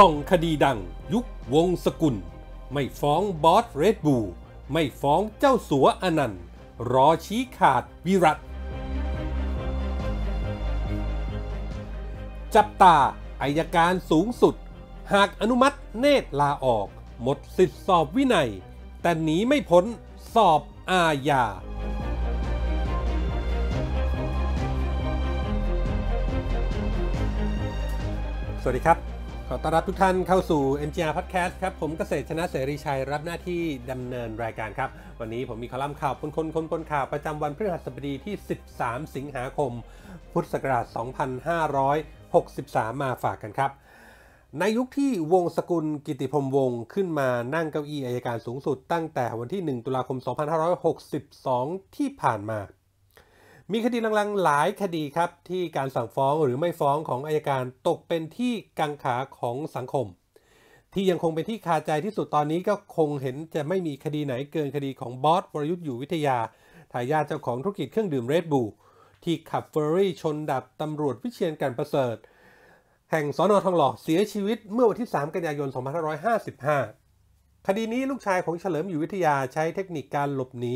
ส่องคดีดังยุควงสกุล ไม่ฟ้องบอสเรดบู ไม่ฟ้องเจ้าสัวอนันต์ รอชี้ขาดวิรัตจับตาอายการสูงสุด หากอนุมัติเนตรลาออก หมดสิทธิสอบวินัย แต่หนีไม่พ้นสอบอาญา สวัสดีครับขอต้อนรับทุกท่านเข้าสู่ NGR Podcast ครับ ผมเกษตรชนะเสรีชัยรับหน้าที่ดำเนินรายการครับ วันนี้ผมมีคอลัมน์ข่าวคนคนคนปนข่าวประจำวันพฤหัสบดีที่ 13 สิงหาคม พุทธศักราช2563 มาฝากกันครับ ในยุคที่วงสกุลกิติพมวงขึ้นมานั่งเก้าอี้อายการสูงสุดตั้งแต่วันที่ 1 ตุลาคม 2562 ที่ผ่านมามีคดีลังๆหลายคดีครับที่การสั่งฟ้องหรือไม่ฟ้องของอายการตกเป็นที่กังขาของสังคม ที่ยังคงเป็นที่คาใจที่สุดตอนนี้ก็คงเห็นจะไม่มีคดีไหนเกินคดีของบอสวรยุทธ์อยู่วิทยาทายาทเจ้าของธุรกิจเครื่องดื่มเรดบูที่ขับเฟอร์รี่ชนดับตำรวจวิเชียนกันประเสริฐแห่งสอนอทองหล่อเสียชีวิตเมื่อวันที่ 3 กันยายน2555 คดีนี้ลูกชายของเฉลิมอยู่วิทยาใช้เทคนิคการหลบหนี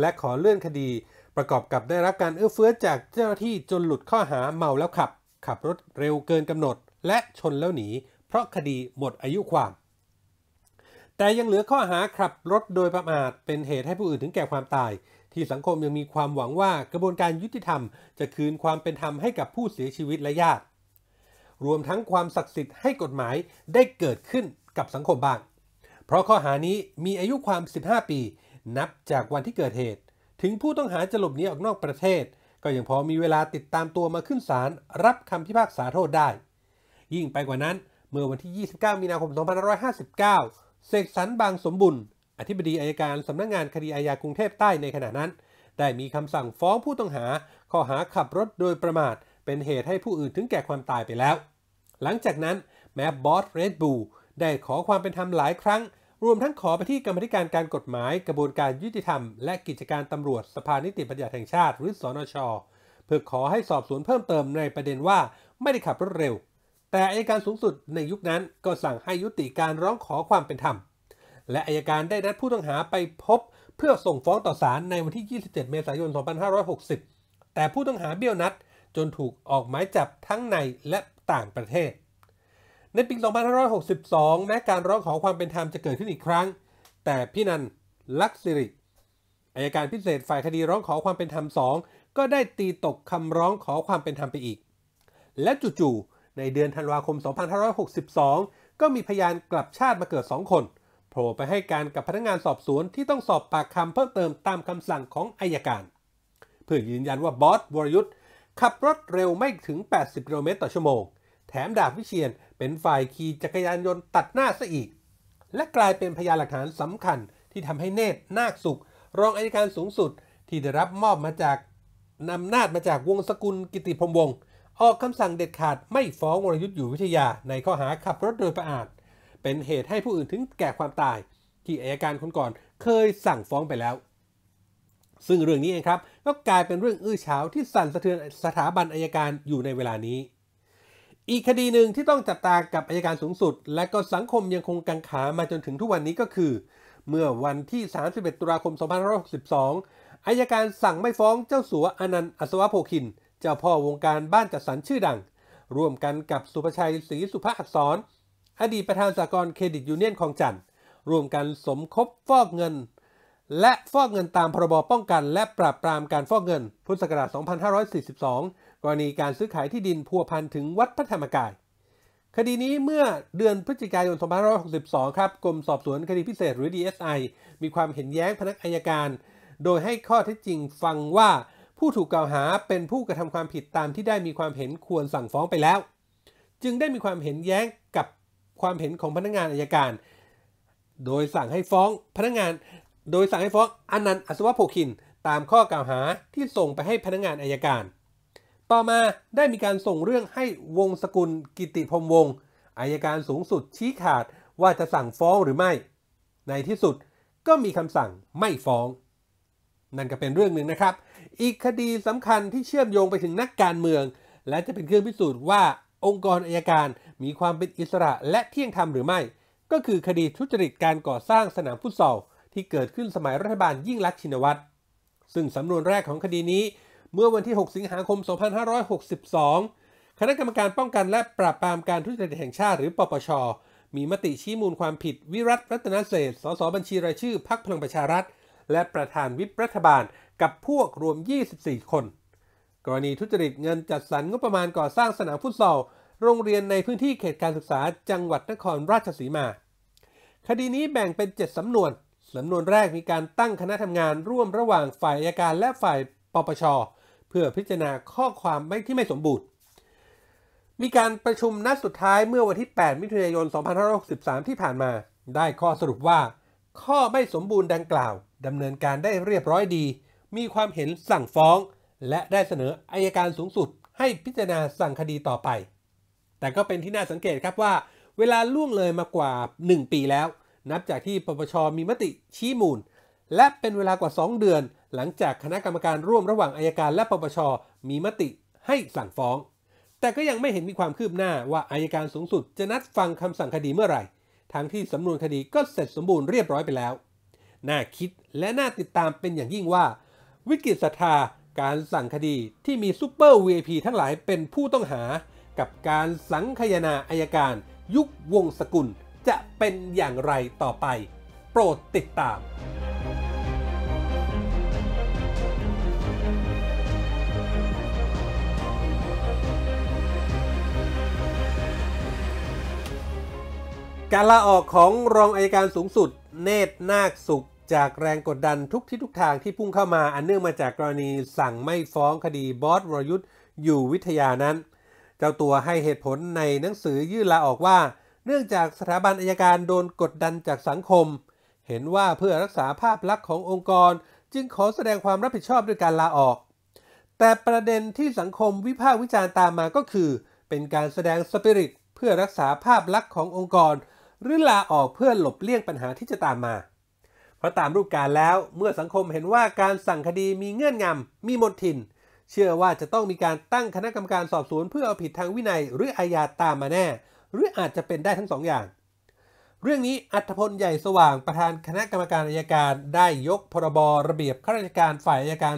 และขอเลื่อนคดีประกอบกับได้รับการเอื้อเฟื้อจากเจ้าหน้าที่จนหลุดข้อหา เมาแล้วขับ ขับรถเร็วเกินกำหนดและชนแล้วหนี เพราะคดีหมดอายุความ แต่ยังเหลือข้อหาขับรถโดยประมาทเป็นเหตุให้ผู้อื่นถึงแก่ความตาย ที่สังคมยังมีความหวังว่ากระบวนการยุติธรรมจะคืนความเป็นธรรมให้กับผู้เสียชีวิตและญาติรวมทั้งความศักดิ์สิทธิ์ให้กฎหมายได้เกิดขึ้นกับสังคมบ้าง เพราะข้อหานี้มีอายุความ15ปี นับจากวันที่เกิดเหตุถึงผู้ต้องหาจะหลบหนีออกนอกประเทศ ก็ยังพอมีเวลาติดตามตัวมาขึ้นศาลรับคำพิพากษาโทษได้ ยิ่งไปกว่านั้นเมื่อวันที่ 29 มีนาคม 2559เสกสรรบางสมบุญอธิบดีอายการสำนักงงานคดีอาญากรุงเทพใต้ในขณะนั้น ได้มีคำสั่งฟ้องผู้ต้องหาข้อหาขับรถโดยประมาท เป็นเหตุให้ผู้อื่นถึงแก่ความตายไปแล้ว หลังจากนั้นแม้บอสเรดบูได้ขอความเป็นธรรมหลายครั้งรวมทั้งขอไปที่กรรมธิการการกฎหมายกระบวนการยุติธรรมและกิจการตำรวจสภานิติบัญญัติแห่งชาติหรือสอนชเพื่อขอให้สอบสวนเพิ่มเติมในประเด็นว่าไม่ได้ขับรถเร็ว แต่อายการสูงสุดในยุคนั้นก็สั่งให้ยุติการร้องขอความเป็นธรรมและอายการได้นัดผู้ต้องหาไปพบเพื่อส่งฟ้องต่อศาลในวันที่ 27 เมษายน 2560 แต่ผู้ต้องหาเบี้ยวนัดจนถูกออกหมายจับทั้งในและต่างประเทศในปี 2562 แม้การร้องขอความเป็นธรรมจะเกิดขึ้นอีกครั้ง แต่พี่นันลักซิริอายการพิเศษฝ่ายคดีร้องขอความเป็นธรรมสองก็ได้ตีตกคำร้องขอความเป็นธรรมไปอีก และจู่ๆ ในเดือนธันวาคม 2562 ก็มีพยานกลับชาติมาเกิด 2 คนโผล่ไปให้การกับพนักงานสอบสวนที่ต้องสอบปากคำเพิ่มเติมตามคำสั่งของอายการเพื่อยืนยันว่าบอสวรยุทธ์ขับรถเร็วไม่ถึง 80กิโลเมตรต่อชั่วโมงแถมดาบวิเชียนเป็นฝ่ายขี่จักรยานยนต์ตัดหน้าซะอีก และกลายเป็นพยานหลักฐานสำคัญที่ทำให้เนตรนาคสุขรองอายการสูงสุดที่ได้รับมอบมาจากนำนาจมาจากวงสกุลกิติพรมวงศ์ออกคำสั่งเด็ดขาดไม่ฟ้องวรยุทธ์อยู่วิทยาในข้อหาขับรถโดยประอาทเป็นเหตุให้ผู้อื่นถึงแก่ความตายที่อายการคนก่อนเคยสั่งฟ้องไปแล้ว ซึ่งเรื่องนี้เองครับก็กลายเป็นเรื่องอื้อฉาวที่สั่นสะเทือนสถาบันอายการอยู่ในเวลานี้อีกคดีหนึ่งที่ต้องจับตากับอายการสูงสุด และก็สังคมยังคงกังขามาจนถึงทุกวันนี้ก็คือ เมื่อวันที่ 31 ตุลาคม 2562อายการสั่งไม่ฟ้องเจ้าสัวอนันต์อัศวโพคิน เจ้าพ่อวงการบ้านจัดสรรชื่อดัง ร่วมกันกับสุภชัยศรีสุภอักษร อดีตประธานสากลเครดิตยูเนี่ยนของจันทร์ร่วมกันสมคบฟอกเงินและฟอกเงินตามพรบป้องกัน และปราบปรามการฟอกเงินพุทธศักราช2542กรณีการซื้อขายที่ดินพัวพันถึงวัดพระธรรมกายคดีนี้เมื่อเดือนพฤศจิกายน2562 ครับ กรมสอบสวนคดีพิเศษหรือ DSI มีความเห็นแย้งพนักอายการ โดยให้ข้อเท็จจริงฟังว่าผู้ถูกกล่าวหาเป็นผู้กระทำความผิดตามที่ได้มีความเห็นควรสั่งฟ้องไปแล้ว จึงได้มีความเห็นแย้งกับความเห็นของพนักงานอายการ โดยสั่งให้ฟ้องพนักงานโดยสั่งให้ฟ้องอนันต์อัศวโพคิน ตามข้อกล่าวหาที่ส่งไปให้พนักงานอายการ ต่อมาได้มีการส่งเรื่องให้วงสกุลกิติพมวงศ์อายการสูงสุดชี้ขาดว่าจะสั่งฟ้องหรือไม่ ในที่สุดก็มีคำสั่งไม่ฟ้อง นั่นก็เป็นเรื่องหนึ่งนะครับ อีกคดีสำคัญที่เชื่อมโยงไปถึงนักการเมือง และจะเป็นเครื่องพิสูจน์ว่าองค์กรอายการมีความเป็นอิสระและเที่ยงธรรมหรือไม่ ก็คือคดีทุจริตการก่อสร้างสนามฟุตซอลที่เกิดขึ้นสมัยรัฐบาลยิ่งลักษณ์ชินวัตร ซึ่งสำนวนแรกของคดีนี้เมื่อวันที่ 6 สิงหาคม 2562 คณะกรรมการป้องกันและปราบปรามการทุจริตแห่งชาติหรือปปช มีมติชี้มูลความผิดวิรัตรัตนเศษสสบัญชีรายชื่อพักพลังประชารัฐ และประธานวิปรัฐบาลกับพวกรวม 24 คน กรณีทุจริตเงินจัดสรรงบประมาณก่อสร้างสนามฟุตซอลโรงเรียนในพื้นที่เขตการศึกษา จังหวัดนครราชสีมา คดีนี้แบ่งเป็น 7สำนวนสำนวนแรกมีการตั้งคณะทำงานร่วมระหว่างฝ่ายอายการและฝ่ายปปช เพื่อพิจารณาข้อความไม่ที่ไม่สมบูรณ์ มีการประชุมนัดสุดท้ายเมื่อวันที่ 8 มิถุนายน2563 ที่ผ่านมา ได้ข้อสรุปว่า ข้อไม่สมบูรณ์ดังกล่าว ดำเนินการได้เรียบร้อยดี มีความเห็นสั่งฟ้อง และได้เสนออายการสูงสุด ให้พิจารณาสั่งคดีต่อไป แต่ก็เป็นที่น่าสังเกตครับว่า เวลาล่วงเลยมากว่า 1 ปีแล้วนับจากที่ปปชมีมติชี้มูล และเป็นเวลากว่า 2 เดือน หลังจากคณะกรรมการร่วมระหว่างอายการและปปชมีมติให้สั่งฟ้อง แต่ก็ยังไม่เห็นมีความคืบหน้าว่าอายการสูงสุดจะนัดฟังคำสั่งคดีเมื่อไหร่ ทั้งที่สำนวนคดีก็เสร็จสมบูรณ์เรียบร้อยไปแล้ว น่าคิดและน่าติดตามเป็นอย่างยิ่งว่า วิกฤตศรัทธาการสั่งคดีที่มีซูเปอร์ VIP ทั้งหลายเป็นผู้ต้องหา กับการสังคยนาอายการ ยุควงสกุลจะเป็นอย่างไรต่อไป โปรดติดตาม การลาออกของรองอายการสูงสุด เนตรนาคสุข จากแรงกดดันทุกที่ทุกทางที่พุ่งเข้ามา อันเนื่องมาจากกรณีสั่งไม่ฟ้องคดีบอสวรยุทธ์อยู่วิทยานั้น เจ้าตัวให้เหตุผลในหนังสือยื่นลาออกว่าเนื่องจากสถาบันอายการโดนกดดันจากสังคม เห็นว่าเพื่อรักษาภาพลักษณ์ขององค์กร จึงขอแสดงความรับผิดชอบด้วยการลาออก แต่ประเด็นที่สังคมวิพากษ์วิจารณ์ตามมาก็คือ เป็นการแสดงสปิริตเพื่อรักษาภาพลักษณ์ขององค์กร หรือลาออกเพื่อหลบเลี่ยงปัญหาที่จะตามมา เพราะตามรูปการแล้วเมื่อสังคมเห็นว่าการสั่งคดีมีเงื่อนงำมีมนทินเชื่อว่าจะต้องมีการตั้งคณะกรรมการสอบสวนเพื่อเอาผิดทางวินัยหรืออาญาตามมาแน่หรืออาจจะเป็นได้ทั้งสองอย่าง เรื่องนี้อัธพลใหญ่สว่างประธานคณะกรรมการอายการได้ยกพรบระเบียบข้าราชการฝ่ายอายการ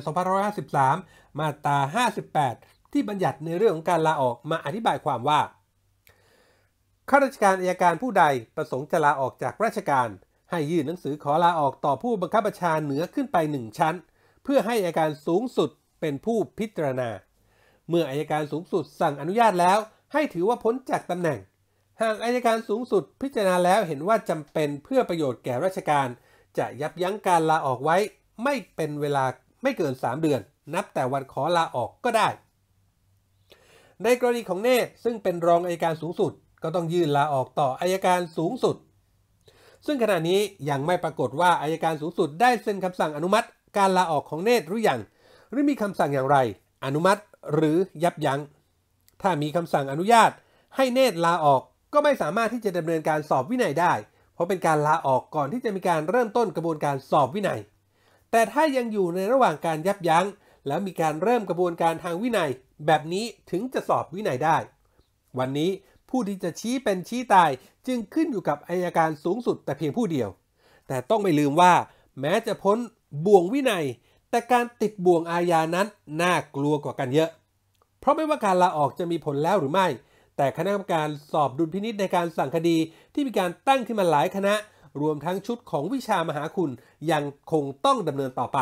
2553มาตรา58 ที่บัญญัติในเรื่องของการลาออกมาอธิบายความว่าข้าราชการอายการผู้ใดประสงค์จะลาออกจากราชการ ให้ยื่นหนังสือขอลาออกต่อผู้บังคับบัญชาเหนือขึ้นไปหนึ่งชั้น เพื่อให้อายการสูงสุดเป็นผู้พิจารณา เมื่ออายการสูงสุดสั่งอนุญาตแล้ว ให้ถือว่าพ้นจากตำแหน่งหากอายการสูงสุดพิจารณาแล้วเห็นว่าจำเป็นเพื่อประโยชน์แก่ราชการ จะยับยั้งการลาออกไว้ ไม่เป็นเวลาไม่เกิน3เดือน นับแต่วันขอลาออกก็ได้ ในกรณีของเนตซึ่งเป็นรองอายการสูงสุด ก็ต้องยื่นลาออกต่ออายการสูงสุด ซึ่งขณะนี้ยังไม่ปรากฏว่าอายการสูงสุดได้เซ็นคำสั่งอนุมัติ การลาออกของเนตหรืออยังหรือมีคำสั่งอย่างไร อนุมัติหรือยับยัง้ง ถ้ามีคำสั่งอนุญาต ให้เนตลาออกก็ไม่สามารถที่จะดำเนินการสอบวินัยได้ เพราะเป็นการลาออกก่อนที่จะมีการเริ่มต้นกระบวนการสอบวินัย แต่ถ้ายังอยู่ในระหว่างการยับยัง้ง แล้วมีการเริ่มกระบวนการทางวินัย แบบนี้ถึงจะสอบวินัยได้ วันนี้ผู้ที่จะชี้เป็นชี้ตายจึงขึ้นอยู่กับอายการสูงสุดแต่เพียงผู้เดียว แต่ต้องไม่ลืมว่าแม้จะพ้นบ่วงวินัย แต่การติดบ่วงอาญานั้นน่ากลัวกว่ากันเยอะ เพราะไม่ว่าการลาออกจะมีผลแล้วหรือไม่แต่คณะกรรมการสอบดุลพินิษในการสั่งคดีที่มีการตั้งขึ้นมาหลายคณะ รวมทั้งชุดของวิชามหาคุณยังคงต้องดำเนินต่อไป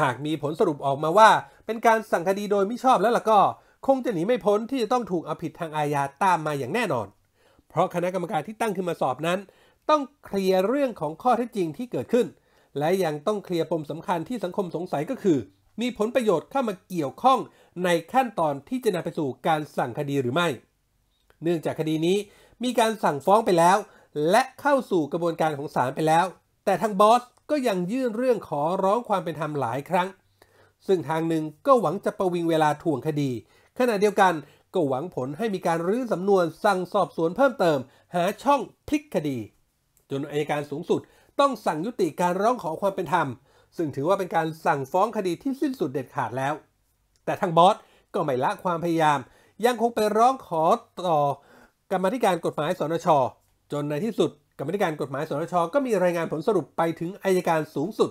หากมีผลสรุปออกมาว่าเป็นการสั่งคดีโดยไม่ชอบแล้วล่ะก็ คงจะหนีไม่พ้นที่จะต้องถูกเอาผิดทางอาญาตามมาอย่างแน่นอน เพราะคณะกรรมการที่ตั้งขึ้นมาสอบนั้น ต้องเคลียร์เรื่องของข้อเท็จจริงที่เกิดขึ้น และยังต้องเคลียร์ปมสำคัญที่สังคมสงสัยก็คือ มีผลประโยชน์เข้ามาเกี่ยวข้อง ในขั้นตอนที่จะนำไปสู่การสั่งคดีหรือไม่เนื่องจากคดีนี้มีการสั่งฟ้องไปแล้ว และเข้าสู่กระบวนการของศาลไปแล้วแต่ทางบอสก็ยังยื่นเรื่องขอร้องความเป็นธรรมหลายครั้ง ซึ่งทางหนึ่งก็หวังจะประวิงเวลาถ่วงคดี ขณะเดียวกันก็หวังผลให้มีการรื้อสำนวนสั่งสอบสวนเพิ่มเติม หาช่องพลิกคดี จนอายการสูงสุดต้องสั่งยุติการร้องขอความเป็นธรรม ซึ่งถือว่าเป็นการสั่งฟ้องคดีที่สิ้นสุดเด็ดขาดแล้ว แต่ทางบอสก็ไม่ละความพยายามยังคงไปร้องขอต่อ กรรมธิการกฎหมายสนช จนในที่สุดกรรมธิการกฎหมายสนช ก็มีรายงานผลสรุปไปถึงอายการสูงสุด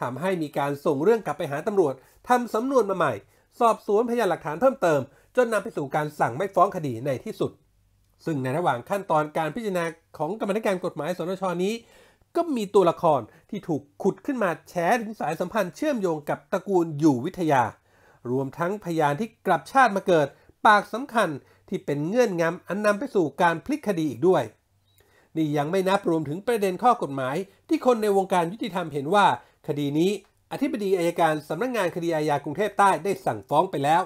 ทำให้มีการส่งเรื่องกลับไปหาตำรวจทำสำนวนมาใหม่ สอบสวนพยานหลักฐานเพิ่มเติม จนนำไปสู่การสั่งไม่ฟ้องคดีในที่สุด ซึ่งในระหว่างขั้นตอนการพิจารณาของกรรมธิการกฎหมายสนชนี้ ก็มีตัวละครที่ถูกขุดขึ้นมาแฉถึงสายสัมพันธ์เชื่อมโยงกับตระกูลอยู่วิทยา รวมทั้งพยานที่กลับชาติมาเกิดปากสำคัญที่เป็นเงื่อนงำอันนำไปสู่การพลิกคดีอีกด้วย นี่ยังไม่นับรวมถึงประเด็นข้อกฎหมาย ที่คนในวงการยุติธรรมเห็นว่า คดีนี้อธิบดีอายการสำนักงงานคดีอาญากรุงเทพใต้ได้สั่งฟ้องไปแล้ว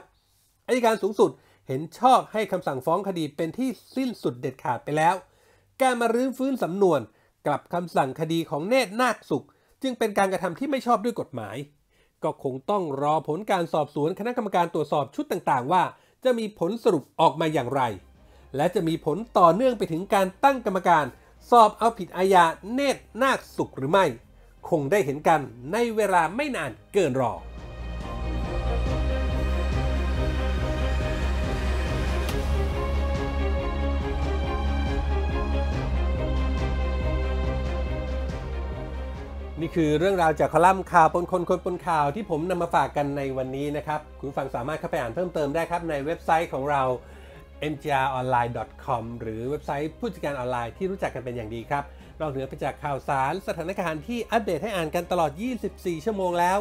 อายการสูงสุดเห็นชอบให้คำสั่งฟ้องคดีเป็นที่สิ้นสุดเด็ดขาดไปแล้วการมารื้อฟื้นสำนวน กลับคำสั่งคดีของเนตรนาคสุข จึงเป็นการกระทำที่ไม่ชอบด้วยกฎหมาย ก็คงต้องรอผลการสอบสวนคณะกรรมการตรวจสอบชุดต่างๆว่าจะมีผลสรุปออกมาอย่างไร และจะมีผลต่อเนื่องไปถึงการตั้งกรรมการ สอบเอาผิดอาญาเนตรนาคสุขหรือไม่ คงได้เห็นกันในเวลาไม่นานเกินรอคือเรื่องราวจากคอลัมน์ข่าวปนคนคนปนข่าวที่ผมนำมาฝากกันในวันนี้นะครับ คุณฟังสามารถเข้าไปอ่านเพิ่มเติมได้ครับในเว็บไซต์ของเรา mgronline.com หรือเว็บไซต์ผู้จัดการออนไลน์ที่รู้จักกันเป็นอย่างดีครับ นอกเหนือไปจากข่าวสาร สถานการณ์ที่อัปเดตให้อ่านกันตลอด 24 ชั่วโมงแล้ว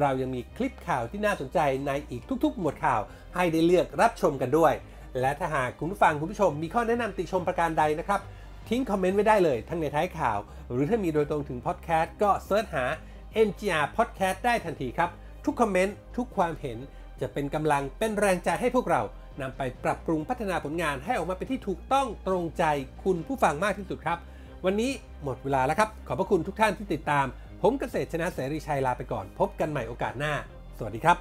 เรายังมีคลิปข่าวที่น่าสนใจในอีกทุกๆ หมวดข่าวให้ได้เลือกรับชมกันด้วย และถ้าหากคุณผู้ฟังคุณผู้ชมมีข้อแนะนำติชมประการใดนะครับทิ้งคอมเมนต์ไว้ได้เลยทั้งในท้ายข่าว หรือถ้ามีโดยตรงถึงพอดแคสต์ก็เสิร์ชหา MGR Podcast ได้ทันทีครับ ทุกคอมเมนต์ ทุกความเห็นจะเป็นกำลังเป็นแรงใจให้พวกเรานำไปปรับปรุงพัฒนาผลงานให้ออกมาเป็นที่ถูกต้องตรงใจคุณผู้ฟังมากที่สุดครับ วันนี้หมดเวลาแล้วครับ ขอบพระคุณทุกท่านที่ติดตามผมเกษตรชนะเสรีชัยลาไปก่อนพบกันใหม่โอกาสหน้า สวัสดีครับ